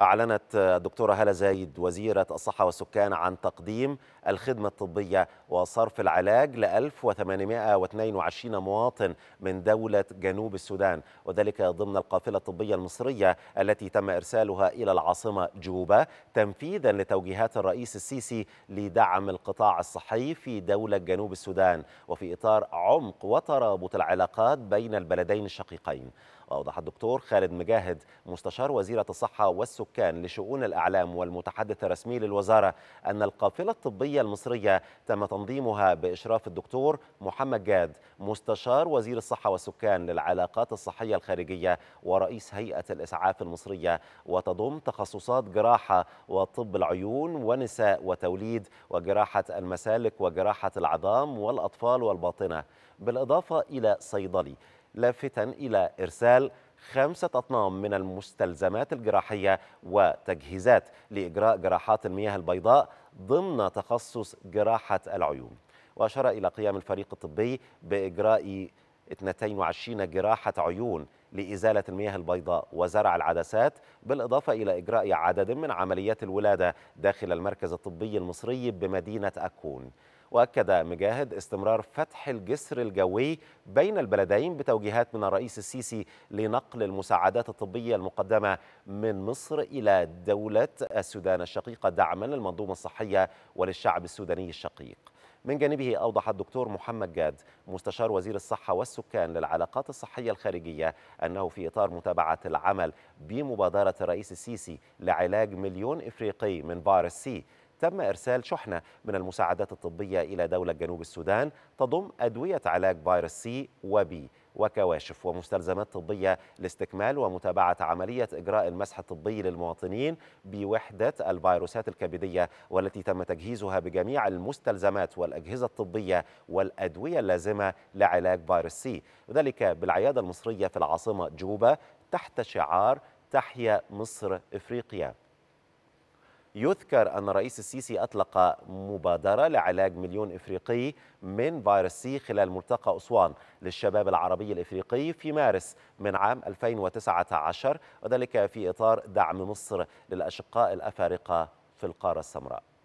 أعلنت الدكتورة هالة زايد وزيرة الصحة والسكان عن تقديم الخدمة الطبية وصرف العلاج ل 1822 مواطن من دولة جنوب السودان وذلك ضمن القافلة الطبية المصرية التي تم إرسالها إلى العاصمة جوبا تنفيذا لتوجيهات الرئيس السيسي لدعم القطاع الصحي في دولة جنوب السودان وفي إطار عمق وترابط العلاقات بين البلدين الشقيقين وأوضح الدكتور خالد مجاهد مستشار وزيرة الصحة والسكان لشؤون الأعلام والمتحدث الرسمي للوزارة أن القافلة الطبية المصرية تم تنظيمها بإشراف الدكتور محمد جاد مستشار وزير الصحة والسكان للعلاقات الصحية الخارجية ورئيس هيئة الإسعاف المصرية وتضم تخصصات جراحة وطب العيون ونساء وتوليد وجراحة المسالك وجراحة العظام والأطفال والباطنة بالإضافة إلى صيدلي لافتا إلى إرسال خمسة أطنان من المستلزمات الجراحية وتجهيزات لإجراء جراحات المياه البيضاء ضمن تخصص جراحة العيون وأشار إلى قيام الفريق الطبي بإجراء 22 جراحة عيون لإزالة المياه البيضاء وزرع العدسات بالإضافة إلى إجراء عدد من عمليات الولادة داخل المركز الطبي المصري بمدينة أكون وأكد مجاهد استمرار فتح الجسر الجوي بين البلدين بتوجيهات من الرئيس السيسي لنقل المساعدات الطبية المقدمة من مصر إلى دولة السودان الشقيقة دعما للمنظومة الصحية وللشعب السوداني الشقيق من جانبه أوضح الدكتور محمد جاد مستشار وزير الصحة والسكان للعلاقات الصحية الخارجية أنه في إطار متابعة العمل بمبادرة الرئيس السيسي لعلاج مليون إفريقي من فيروس سي تم إرسال شحنة من المساعدات الطبية إلى دولة جنوب السودان تضم أدوية علاج فيروس سي وبي وكواشف ومستلزمات طبية لاستكمال ومتابعة عملية إجراء المسح الطبي للمواطنين بوحدة الفيروسات الكبدية والتي تم تجهيزها بجميع المستلزمات والأجهزة الطبية والأدوية اللازمة لعلاج فيروس سي وذلك بالعيادة المصرية في العاصمة جوبا تحت شعار تحيا مصر إفريقيا يذكر أن الرئيس السيسي أطلق مبادرة لعلاج مليون إفريقي من فيروس سي خلال ملتقى أسوان للشباب العربي الإفريقي في مارس من عام 2019 وذلك في إطار دعم مصر للأشقاء الأفارقة في القارة السمراء